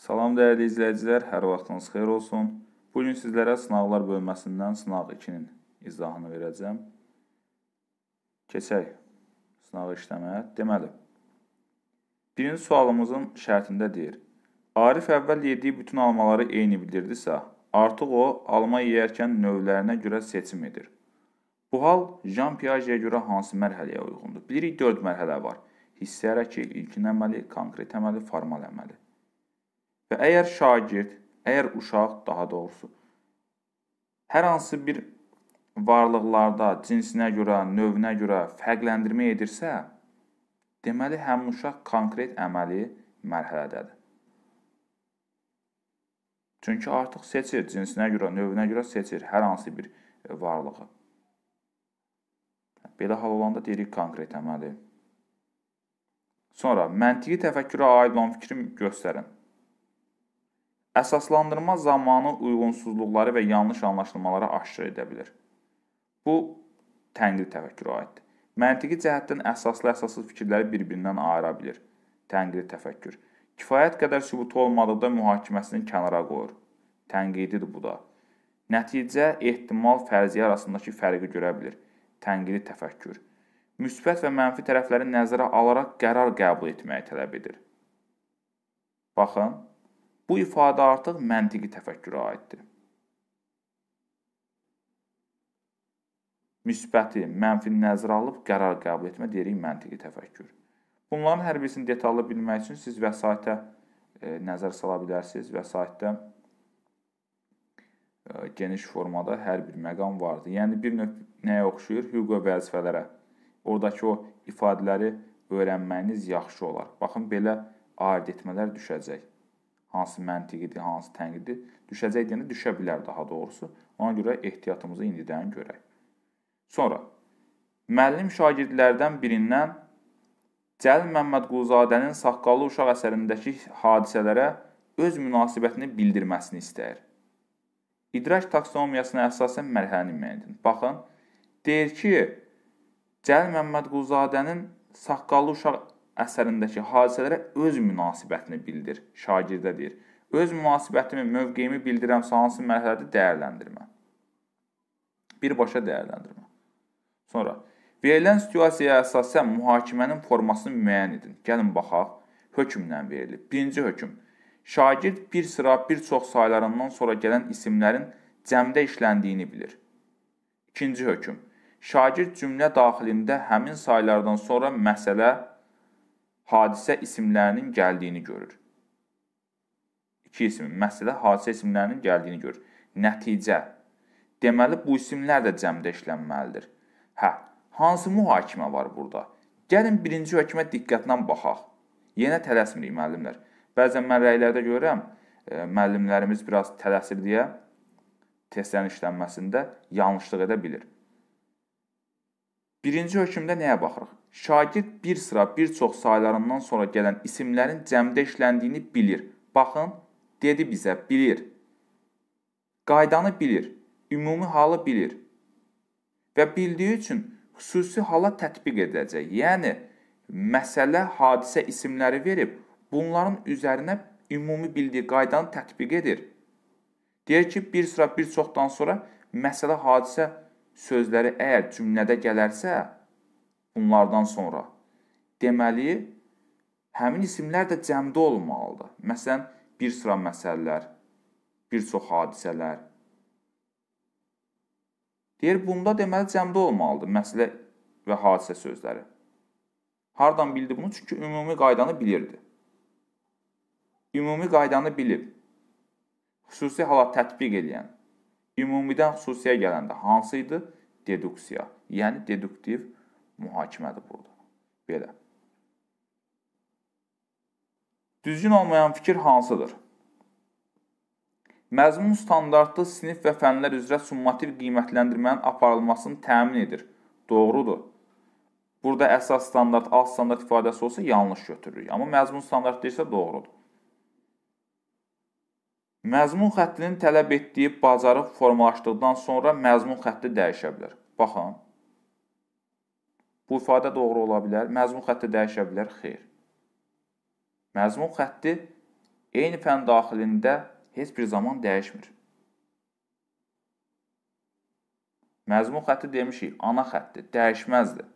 Salam dəyərli izləyicilər, hər vaxtınız xeyir olsun. Bu gün sizlərə sınaqlar bölməsindən sınaq 2-nin izahını verəcəm. Keçək sınağı işləməyə. Deməli, birinci sualımızın şərtində deyir. Arif əvvəl yediyi bütün almaları eyni bilirdisə, artıq o alma yeyərkən növlərinə görə seçim edir. Bu hal Jean Piaget-ə görə hansı mərhələyə uyğundur? Bilirik 4 mərhələ var. Hissi hərəkəti, ilkin əməli, konkret əməli, formal əməli. Və əgər şagird, əgər uşaq daha doğrusu hər hansı bir varlıqlarda cinsinə görə, növünə görə fərqləndirmə edirsə, deməli həmin uşaq konkret əməli mərhələdədir. Çünki artıq seçir cinsinə görə, növünə görə seçir hər hansı bir varlığı. Belə hal olanda deyirik konkret əməli. Sonra məntiqi təfəkkürə aid olan fikri göstərin əsaslandırma zamanı uyğunsuzluqları və yanlış anlaşılmaları aşkar edə bilir. Bu tənqil təfəkkürə aiddir. Məntiqi cəhətdən əsaslı əsassız fikirləri bir-birindən ayıra bilir. Tənqili təfəkkür kifayət qədər sübutu olmadıqda mühakiməsini kənara qoyur. Tənqididir bu da. Nəticə ehtimal fərziyyə arasındakı fərqi görə bilir. Tənqidi təfəkkür müsbət və mənfi tərəfləri nəzərə alaraq qərar qəbul etməyi tələb edir. Baxın, Bu ifadə artıq məntiqi təfəkkürə aiddir. Müsbəti, mənfini nəzərə alıb qərar qəbul etmə deyirik məntiqi təfəkkür. Bunların hər birisini detallı bilmək üçün siz vəsaitə e, nəzər sala bilərsiniz. Vəsaitdə e, geniş formada hər bir məqam vardır. Yəni bir növ nəyə oxşuyur? Hüquq və vəzifələrə. Oradakı o ifadələri öyrənməyiniz yaxşı olar. Baxın belə aid etmələr düşəcək hansı məntiqidir, hansı tənqidir, düşəcək deyəndə düşə bilər daha doğrusu. Ona görə ehtiyatımızı indidən görək. Sonra müəllim şagirdlərdən birindən Cəlil Məmmədquluzadənin Saqqallı uşaq əsərindəki hadisələrə öz münasibətini bildirməsini istəyir. İdraç taksonomiyasına əsasən mərhələni müəyyən Baxın, deyir ki, Cəlil Məmmədquluzadənin Saqqallı uşaq əsərindəki hadisələrə öz münasibətini bildir, şagirdə deyir. Öz münasibətimi, mövqeyimi bildirəmsə hansı mərhələdə dəyərləndirmə? Birbaşa dəyərləndirmə. Sonra, verilən situasiyaya əsasən mühakimənin formasını müəyyən edin. Gəlin baxaq, hökmlə verilib. Birinci hökm, şagird bir sıra bir çox saylarından sonra gələn isimlərin cəmdə işləndiyini bilir. İkinci hökm, şagird cümlə daxilində həmin saylardan sonra məsələ hadisə isimlərinin gəldiyini görür. İki ismin, məsələ hadisə isimlərinin gəldiyini görür. Nəticə. Deməli, bu isimlər də cəmdə işlənməlidir. Hə, hansı mühakimə var burada? Gəlin birinci hökmə diqqətlə baxaq. Yenə tələsmirik müəllimlər. Bəzən mən rəylərdə görürəm, e, müəllimlərimiz biraz tələsir deyə testlərin işlənməsində yanlışlıq edə bilir. Birinci hökmdə nəyə baxırıq? Şagird bir sıra bir çox saylarından sonra gələn isimlərin cəmdə işləndiyini bilir. Baxın, dedi bizə bilir. Qaydanı bilir, ümumi halı bilir və bildiyi üçün xüsusi hala tətbiq edəcək. Yəni, məsələ hadisə isimləri verib, bunların üzərinə ümumi bildiyi qaydanı tətbiq edir. Deyir ki, bir sıra bir çoxdan sonra məsələ hadisə isimləri sözləri əgər cümlədə gələrsə, bunlardan sonra, deməli, həmin isimlər də cəmdə olmalıdır. Məsələn, bir sıra məsələlər, bir çox hadisələr. Deyir, bunda deməli cəmdə olmalıdır məsələ və hadisə sözləri. Hardan bildi bunu? Çünki ümumi qaydanı bilirdi. Ümumi qaydanı bilib, xüsusi hala tətbiq edən, Ümumidən xüsusiyə gələndə hansı idi? Deduksiya, yəni deduktiv mühakimədir burada. Belə. Düzgün olmayan fikir hansıdır? Məzmun standartlı sinif və fənlər üzrə summativ qiymətləndirmənin aparılmasını təmin edir. Doğrudur. Burada əsas standart, alt standart ifadəsi olsa yanlış götürürük. Amma məzmun standart deyirsə doğrudur. Məzmun xəttinin tələb etdiyi bacarıq formalaşdıqdan sonra məzmun xətti dəyişə bilər. Baxın. Bu ifadə doğru ola bilər. Məzmun xətti dəyişə bilər. Xeyr. Məzmun xətti eyni fən daxilində heç bir zaman dəyişmir. Məzmun xətti demişik, ana xətti dəyişməzdir.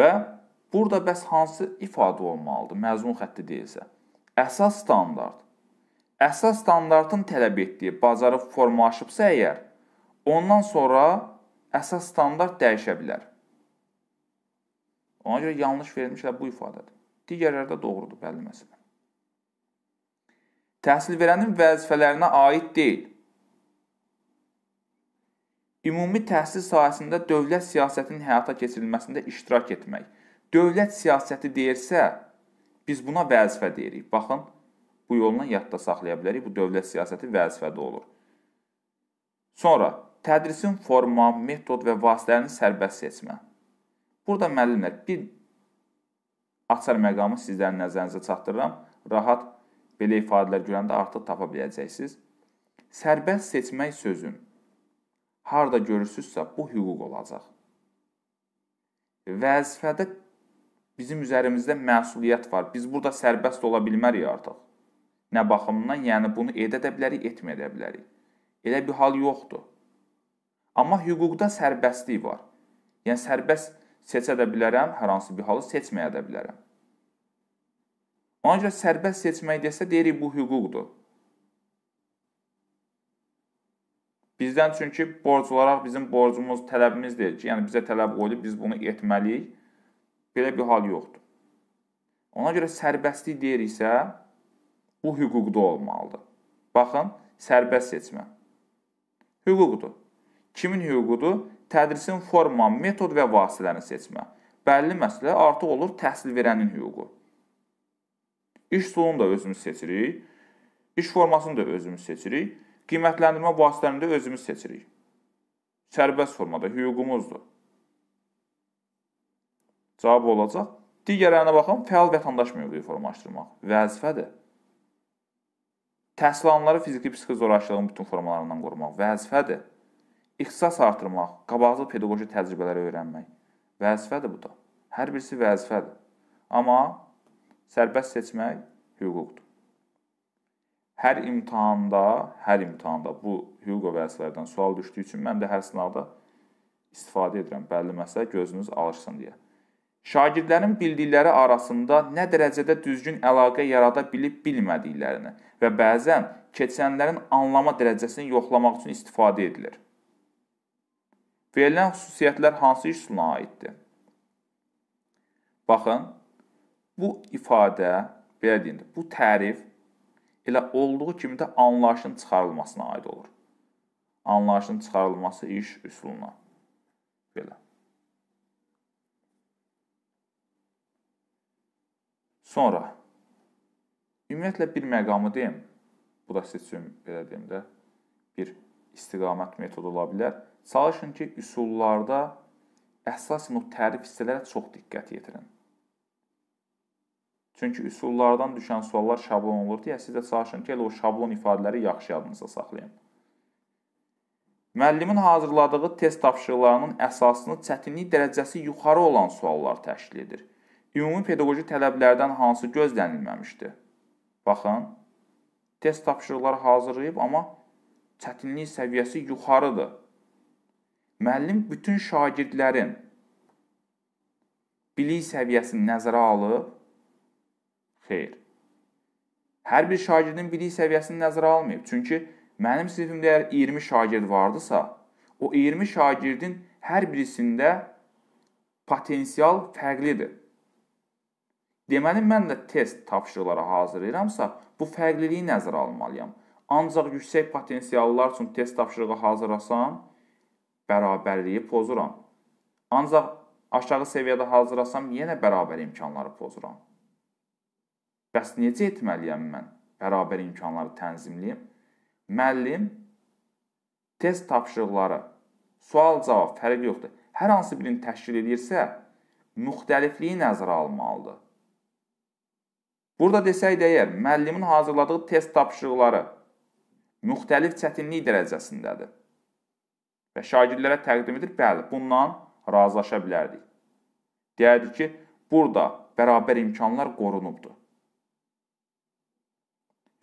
Və Burada bəs hansı ifadə olmalıdır məzmun xətti deyilsə? Əsas standart. Əsas standartın tələb etdiyi bacarı formalaşıbsa əgər, ondan sonra əsas standart dəyişə bilər. Ona görə yanlış verilmişlər bu ifadədir. Digərlərdə doğrudur bəlli məsələ. Təhsil verənin vəzifələrinə aid deyil. Ümumi təhsil sahəsində dövlət siyasətinin həyata keçirilməsində iştirak etmək Dövlət siyasəti deyirsə, biz buna vəzifə deyirik. Baxın, bu yolla yadda saxlaya bilərik. Bu dövlət siyasəti vəzifədə olur. Sonra tədrisin forma, metod və vasitələrini sərbəst seçmə. Burada müəllimlər bir açar məqamı sizlərin nəzərinizə çatdırıram. Rahat belə ifadələr görəndə artıq tapa biləcəksiniz. Sərbəst seçmək sözün harda görürsüzsə, bu hüquq olacaq. Vəzifədə Bizim üzərimizdə məsuliyyət var. Biz burada sərbəst ola bilmərik artıq. Nə baxımından, yəni bunu edə də bilərik, etməyə də bilərik. Elə bir hal yoxdur. Amma hüquqda sərbəstlik var. Yəni sərbəst seçə də bilərəm, hər hansı bir halı seçməyə də bilərəm. Ona görə sərbəst seçmək desə deyirik bu hüquqdur. Bizdən çünki borc olaraq bizim borcumuz, tələbimiz deyil ki, yəni bizə tələb qoyulub, biz bunu etməliyik belə bir hal yoxdur. Ona görə sərbəstlik deyiriksə, bu hüquqda olmalıdır. Baxın, sərbəst seçmə. Hüquqdur. Kimin hüququdur? Tədrisin forma, metod və vasitələrini seçmə. Bəlli məsələ artıq olur təhsil verənin hüququ. İş üsulunu da özümüz seçirik. İş formasını da özümüz seçirik. Qiymətləndirmə vasitələrini də özümüz seçirik. Sərbəst formada hüququmuzdur. Cavab olacaq. Digərlərinə baxın, fəal vətəndaş mövqeyi formalaşdırmaq vəzifədir. Təhsil alanları fiziki-psixi zorakılığın bütün formalarından qorumaq vəzifədir. İxtisas artırmaq, qabaqcıl pedaqoji təcrübələri öyrənmək vəzifədir bu da. Hər birisi vəzifədir. Amma sərbəst seçmək hüquqdur. Hər imtahanda, hər imtahanda bu hüquq və vəzifələrdən sual düşdüyü üçün mən də hər sınaqda istifadə edirəm. Bəlli məsələ gözünüz alışsın deyə. Şagirdlərin bildikləri arasında nə dərəcədə düzgün əlaqə yarada bilib bilmədiklərini və bəzən keçənlərin anlama dərəcəsini yoxlamaq üçün istifadə edilir. Verilən xüsusiyyətlər hansı iş üsuluna aiddir? Baxın, bu ifadə, belə deyim, bu tərif elə olduğu kimi də anlayışın çıxarılmasına aid olur. Anlayışın çıxarılması iş üsuluna. Belə Sonra, ümumiyyətlə bir məqamı deyim, bu da siz üçün belə deyim də, bir istiqamət metodu ola bilər. Çalışın ki, üsullarda əsas mütərif hissələrə çox diqqət yetirin. Çünki üsullardan düşən suallar şablon olur deyə siz də çalışın ki, elə o şablon ifadələri yaxşı yadınızda saxlayın. Müəllimin hazırladığı test tapşırıqlarının əsasını çətinlik dərəcəsi yuxarı olan suallar təşkil edir ümumi pedaqoji tələblərdən hansı gözlənilməmişdi? Baxın, test tapşırıqları hazırlayıb, amma çətinlik səviyyəsi yuxarıdır. Müəllim bütün şagirdlərin bilik səviyyəsini nəzərə alıb, xeyr. Hər bir şagirdin bilik səviyyəsini nəzərə almayıb. Çünki mənim sinifimdə əgər 20 şagird vardısa, o 20 şagirdin hər birisində potensial fərqlidir. Deməli, mən də test tapşırıqlara hazırlayıramsa, bu fərqliliyi nəzərə almalıyam. Ancaq yüksək potensiallar üçün test tapşırığı hazırlasam, bərabərliyi pozuram. Ancaq aşağı səviyyədə hazırlasam, yenə bərabər imkanları pozuram. Bəs necə etməliyəm mən? Bərabər imkanları tənzimləyim. Müəllim test tapşırıqları, sual-cavab fərqi yoxdur. Hər hansı birini təşkil edirsə, müxtəlifliyi nəzərə almalıdır. Burada desək də əgər müəllimin hazırladığı test tapşırıqları müxtəlif çətinlik dərəcəsindədir və şagirdlərə təqdim edir, bəli, bundan razılaşa bilərdik. Deyərdik ki, burada bərabər imkanlar qorunubdur.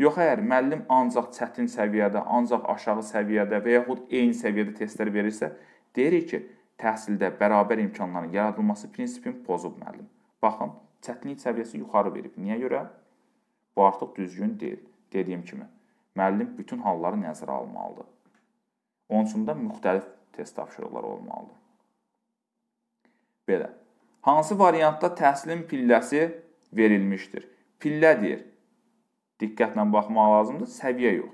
Yox, əgər müəllim ancaq çətin səviyyədə, ancaq aşağı səviyyədə və yaxud eyni səviyyədə testlər verirsə, deyirik ki, təhsildə bərabər imkanların yaradılması prinsipini pozub müəllim. Baxın, çətinlik səviyyəsi yuxarı verib. Niyə görə? Bu artıq düzgün deyil. Dediyim kimi, müəllim bütün halları nəzərə almalıdır. Onun üçün də müxtəlif test tapşırıqları olmalıdır. Belə. Hansı variantda təhsilin pilləsi verilmişdir? Pillə deyir. Diqqətlə baxmaq lazımdır, səviyyə yox.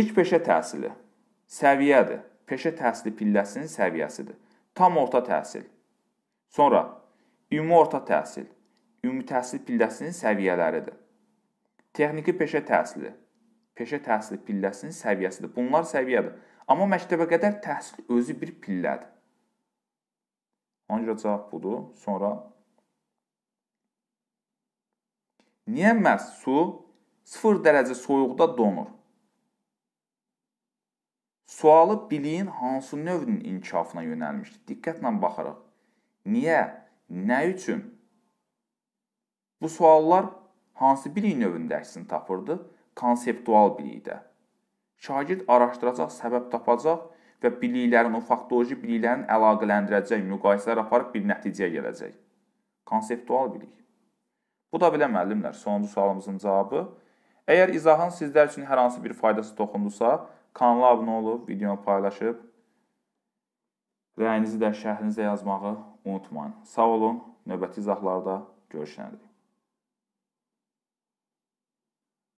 İlk peşə təhsili səviyyədir. Peşə təhsili pilləsinin səviyyəsidir. Tam orta təhsil. Sonra Ümumi orta təhsil ümumi təhsil pilləsinin səviyyələridir. Texniki peşə təhsili peşə təhsili pilləsinin səviyyəsidir. Bunlar səviyyədir. Amma məktəbə qədər təhsil özü bir pillədir. Ona görə cavab budur. Sonra Niyə məhz su 0 dərəcə soyuqda donur? Sualı biliyin hansı növünün inkişafına yönəlmişdir? Diqqətlə baxırıq. Niyə Nə üçün? Bu suallar hansı bilik növündə əksini tapırdı? Konseptual bilikdə. Şagird araşdıracaq, səbəb tapacaq və biliklərin, o faktoloji biliklərin əlaqələndirəcək, müqayisələr aparıb bir nəticəyə gələcək. Konseptual bilik. Bu da belə müəllimlər, sonuncu sualımızın cavabı. Əgər izahın sizlər üçün hər hansı bir faydası toxundusa, kanala abunə olub, videonu paylaşıb rəyinizi də şərhinizdə yazmağı unutmayın. Sağ olun. Növbəti izahlarda görüşənədək.